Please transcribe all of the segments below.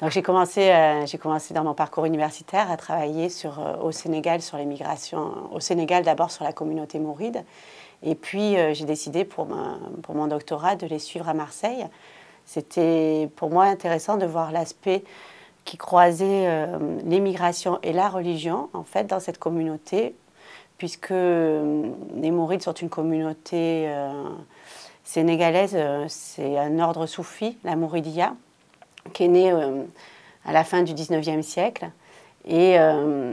Donc euh, j'ai commencé, dans mon parcours universitaire à travailler euh, au Sénégal sur les migrations, au Sénégal d'abord sur la communauté mouride, et puis euh, j'ai décidé pour, mon doctorat de les suivre à Marseille. C'était pour moi intéressant de voir l'aspect qui croisait l'immigration et la religion en fait dans cette communauté, puisque les mourides sont une communauté sénégalaise, c'est un ordre soufi, la mouridia qui est né euh, à la fin du 19e siècle. Et euh,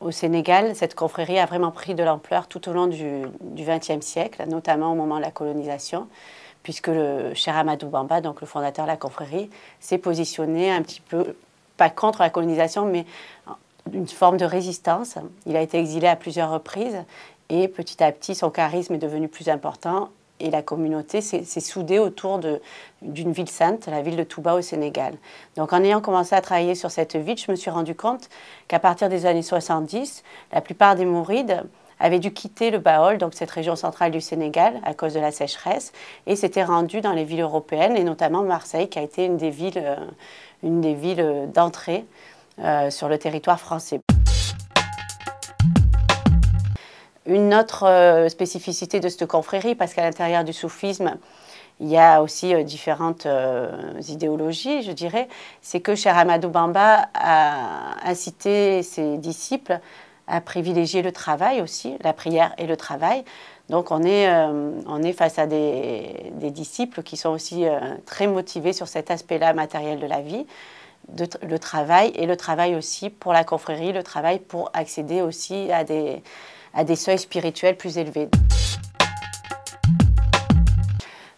au Sénégal, cette confrérie a vraiment pris de l'ampleur tout au long du XXe siècle, notamment au moment de la colonisation, puisque le cher Amadou Bamba, donc le fondateur de la confrérie, s'est positionné un petit peu, pas contre la colonisation, mais d'une forme de résistance. Il a été exilé à plusieurs reprises et petit à petit, son charisme est devenu plus important et la communauté s'est soudée autour d'une ville sainte, la ville de Touba au Sénégal. Donc en ayant commencé à travailler sur cette ville, je me suis rendu compte qu'à partir des années 70, la plupart des Mourides avaient dû quitter le Baol, donc cette région centrale du Sénégal, à cause de la sécheresse, et s'étaient rendus dans les villes européennes, et notamment Marseille, qui a été une des villes, euh, villes d'entrée euh, sur le territoire français. Une autre euh, spécificité de cette confrérie, parce qu'à l'intérieur du soufisme, il y a aussi euh, différentes euh, idéologies, je dirais, c'est que Cher Amadou Bamba a incité ses disciples à privilégier le travail aussi, la prière et le travail. Donc on est, face à des, disciples qui sont aussi très motivés sur cet aspect-là matériel de la vie, le travail et le travail aussi pour la confrérie, le travail pour accéder aussi à des, à des seuils spirituels plus élevés.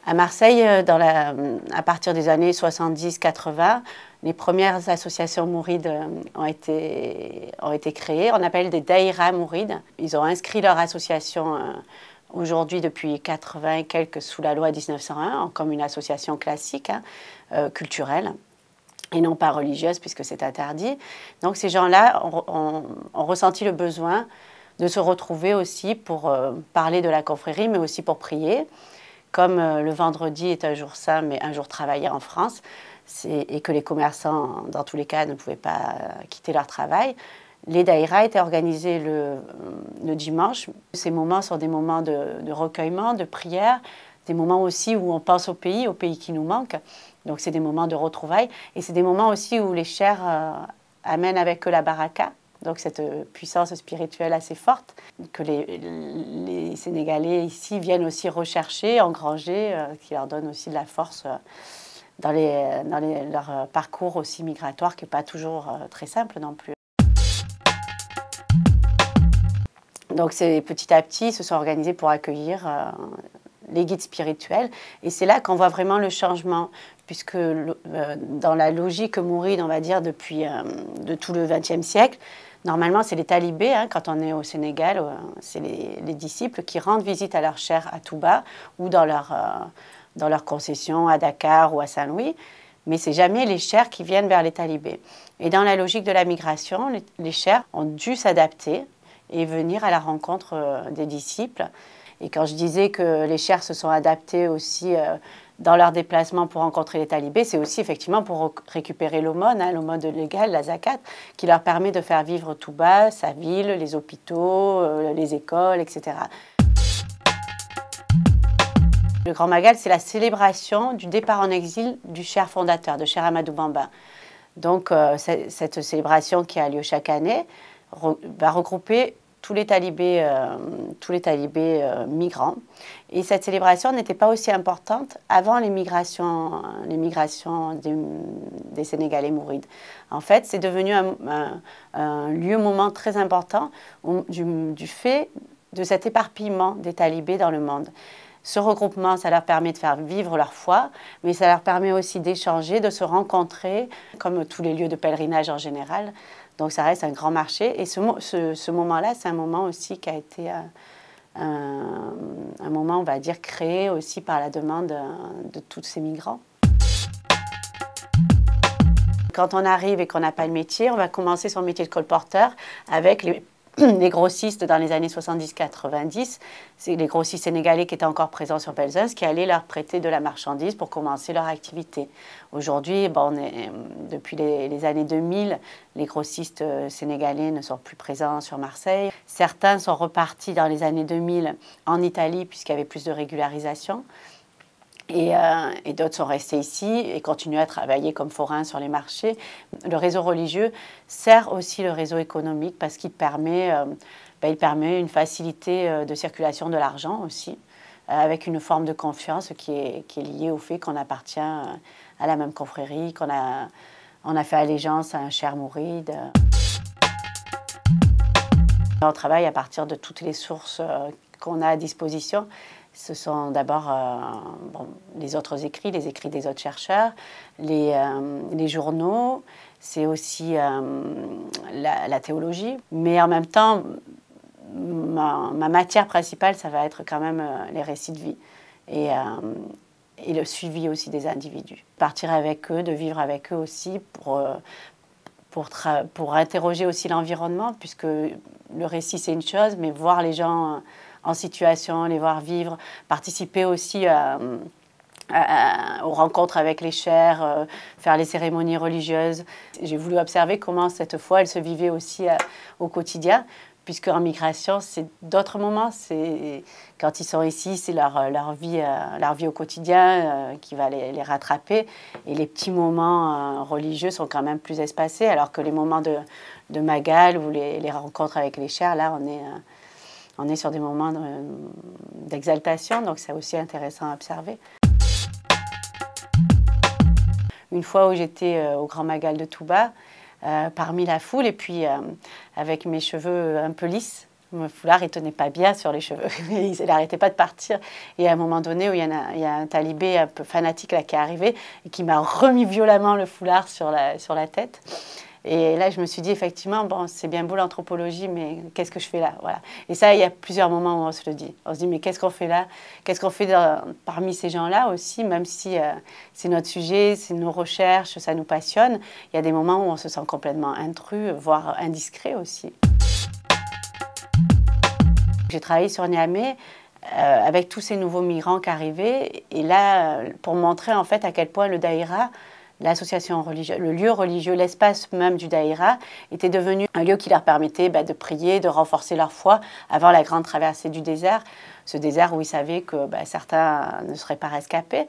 À Marseille, euh, dans la, euh, à partir des années 70-80, les premières associations mourides euh, ont été, ont été créées. On appelle des daïras mourides. Ils ont inscrit leur association aujourd'hui depuis 80 et quelques sous la loi 1901 comme une association classique, hein, culturelle et non pas religieuse puisque c'est interdit. Donc ces gens-là ont, ressenti le besoin de se retrouver aussi pour euh, parler de la confrérie, mais aussi pour prier. Comme euh, le vendredi est un jour saint, mais un jour travaillé en France, et que les commerçants, dans tous les cas, ne pouvaient pas euh, quitter leur travail, les daïras étaient organisés le, dimanche. Ces moments sont des moments de, recueillement, de prière, des moments aussi où on pense au pays, au pays qui nous manque. Donc c'est des moments de retrouvailles et c'est des moments aussi où les chers amènent avec eux la baraka, donc cette euh, puissance spirituelle assez forte que les, Sénégalais ici viennent aussi rechercher, engranger, euh, qui leur donne aussi de la force euh, dans, leur parcours aussi migratoire qui n'est pas toujours très simple non plus. Donc petit à petit, ils se sont organisés pour accueillir les guides spirituels. Et c'est là qu'on voit vraiment le changement, puisque dans la logique mouride, on va dire, depuis de tout le XXe siècle, Normalement, c'est les talibés, hein, quand on est au Sénégal, euh, c'est les, disciples qui rendent visite à leur chair à Touba ou dans leur, euh, concession à Dakar ou à Saint-Louis. Mais c'est jamais les chers qui viennent vers les talibés. Et dans la logique de la migration, les, les ont dû s'adapter et venir à la rencontre euh, des disciples. Et quand je disais que les chers se sont adaptés aussi euh, dans leurs déplacements pour rencontrer les talibés, c'est aussi effectivement pour récupérer l'aumône, hein, l'aumône légale, la zakat, qui leur permet de faire vivre tout bas sa ville, les hôpitaux, euh, les écoles, etc. Le Grand Magal, c'est la célébration du départ en exil du cher fondateur, de cher Amadou Bamba. Donc euh, cette célébration qui a lieu chaque année va regrouper tous les talibés, euh, tous les talibés euh, migrants. Et cette célébration n'était pas aussi importante avant les migrations des, Sénégalais mourides. En fait, c'est devenu un, un, un lieu-moment très important du, du fait de cet éparpillement des talibés dans le monde. Ce regroupement, ça leur permet de faire vivre leur foi, mais ça leur permet aussi d'échanger, de se rencontrer, comme tous les lieux de pèlerinage en général. Donc, ça reste un grand marché. Et ce, ce, moment-là, c'est un moment aussi qui a été euh, un, moment, on va dire, créé aussi par la demande euh, de tous ces migrants. Quand on arrive et qu'on n'a pas le métier, on va commencer son métier de colporteur avec les les grossistes dans les années 70-90, c'est les grossistes sénégalais qui étaient encore présents sur Belzunce qui allaient leur prêter de la marchandise pour commencer leur activité. Aujourd'hui, euh, depuis les, les, années 2000, les grossistes euh, sénégalais ne sont plus présents sur Marseille. Certains sont repartis dans les années 2000 en Italie puisqu'il y avait plus de régularisation. Euh, et, d'autres sont restés ici et continuent à travailler comme forains sur les marchés. Le réseau religieux sert aussi le réseau économique parce qu'il permet, euh, ben, il permet une facilité euh, de circulation de l'argent aussi, avec une forme de confiance qui est, liée au fait qu'on appartient à la même confrérie, qu'on a, a fait allégeance à un cher mouride. On travaille à partir de toutes les sources qu'on a à disposition ce sont d'abord euh, les autres écrits, les écrits des autres chercheurs, les, euh, journaux, c'est aussi euh, la, théologie. Mais en même temps, ma, matière principale, ça va être quand même les récits de vie et, le suivi aussi des individus. Partir avec eux, de vivre avec eux aussi pour, pour interroger aussi l'environnement, puisque le récit, c'est une chose, mais voir les gens en situation, les voir vivre, participer aussi euh, euh, euh, aux rencontres avec les chers, faire les cérémonies religieuses. J'ai voulu observer comment cette foi, elle se vivait aussi au quotidien, puisque en migration, c'est d'autres moments. C'est quand ils sont ici, c'est leur, vie, leur vie au quotidien qui va les, les, rattraper. Et les petits moments religieux sont quand même plus espacés, alors que les moments de, de Magal ou les, les rencontres avec les chers, là, on est on est sur des moments d'exaltation, donc c'est aussi intéressant à observer. Une fois où j'étais euh, au Grand Magal de Touba, euh, parmi la foule, et puis euh, avec mes cheveux un peu lisses, mon foulard ne tenait pas bien sur les cheveux. il n'arrêtait pas de partir. Et à un moment donné, où il y, a, un talibé un peu fanatique qui est arrivé et qui m'a remis violemment le foulard sur la, sur la tête. Et là, je me suis dit, effectivement, bon, c'est bien beau l'anthropologie, mais qu'est-ce que je fais là voilà. Et ça, il y a plusieurs moments où on se le dit. On se dit, mais qu'est-ce qu'on fait là Qu'est-ce qu'on fait parmi ces gens-là aussi, même si euh, c'est notre sujet, c'est nos recherches, ça nous passionne. Il y a des moments où on se sent complètement intrus, voire indiscret aussi. J'ai travaillé sur Niamey. Euh, avec tous ces nouveaux migrants qui arrivaient, et là, pour montrer en fait à quel point le Daïra, l'association religieuse, le lieu religieux, l'espace même du daïra, était devenu un lieu qui leur permettait bah, de prier, de renforcer leur foi avant la grande traversée du désert, ce désert où ils savaient que bah, certains ne seraient pas rescapés.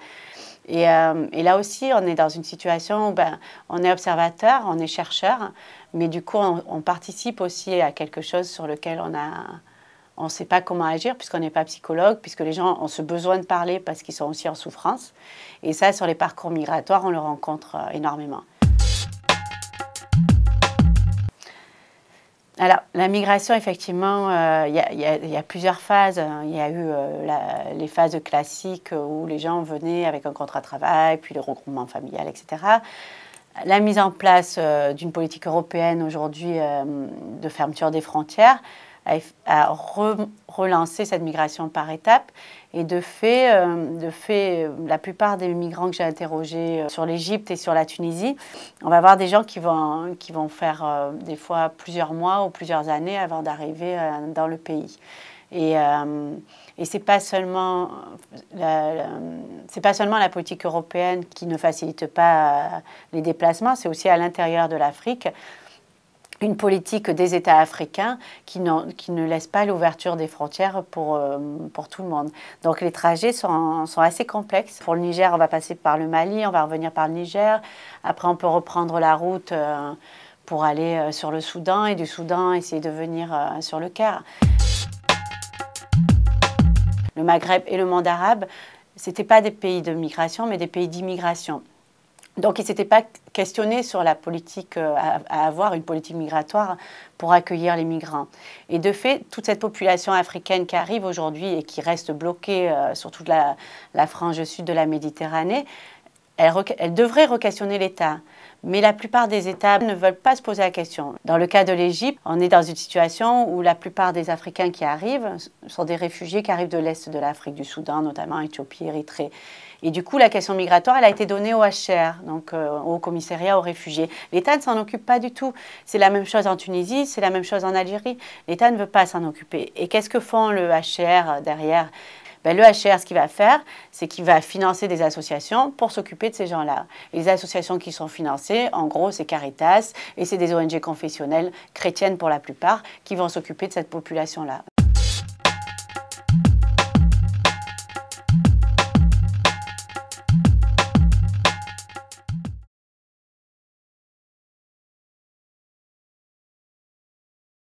Euh, et, là aussi, on est dans une situation où ben, on est observateur, on est chercheur, mais du coup, on participe aussi à quelque chose sur lequel on a, on ne sait pas comment agir puisqu'on n'est pas psychologue, puisque les gens ont ce besoin de parler parce qu'ils sont aussi en souffrance. Et ça, sur les parcours migratoires, on le rencontre euh, énormément. Alors, la migration, effectivement, euh, il y, a plusieurs phases. Il y a eu euh, les phases classiques où les gens venaient avec un contrat de travail, puis le regroupement familial, etc. La mise en place d'une politique européenne aujourd'hui de fermeture des frontières à, relancer cette migration par étapes. Et de fait, euh, euh, la plupart des migrants que j'ai interrogés euh, sur l'Égypte et sur la Tunisie, on va avoir des gens qui vont, faire des fois plusieurs mois ou plusieurs années avant d'arriver dans le pays. Et, et n'est pas pas seulement la politique européenne qui ne facilite pas les déplacements, c'est aussi à l'intérieur de l'Afrique une politique des États africains qui, ne laisse pas l'ouverture des frontières pour, euh, tout le monde. Donc les trajets sont, assez complexes. Pour le Niger, on va passer par le Mali, on va revenir par le Niger. Après, on peut reprendre la route euh, pour aller euh, sur le Soudan et du Soudan, essayer de venir sur le Caire. Le Maghreb et le monde arabe, ce n'étaient pas des pays de migration, mais des pays d'immigration. Donc ils ne s'étaient pas questionné sur la politique euh, à, avoir, une politique migratoire pour accueillir les migrants. Et de fait, toute cette population africaine qui arrive aujourd'hui et qui reste bloquée euh, sur toute la, frange sud de la Méditerranée, elle, devrait requestionner l'État. Mais la plupart des États ne veulent pas se poser la question. Dans le cas de l'Égypte, on est dans une situation où la plupart des Africains qui arrivent sont des réfugiés qui arrivent de l'Est de l'Afrique, du Soudan notamment, Éthiopie, Érythrée. Et du coup, la question migratoire, elle a été donnée au HR, donc euh, au commissariat aux réfugiés. L'État ne s'en occupe pas du tout. C'est la même chose en Tunisie, c'est la même chose en Algérie. L'État ne veut pas s'en occuper. Et qu'est-ce que font le HR derrière ben, le HR, ce qu'il va faire, c'est qu'il va financer des associations pour s'occuper de ces gens-là. Les associations qui sont financées, en gros, c'est Caritas et c'est des ONG confessionnelles chrétiennes pour la plupart qui vont s'occuper de cette population-là.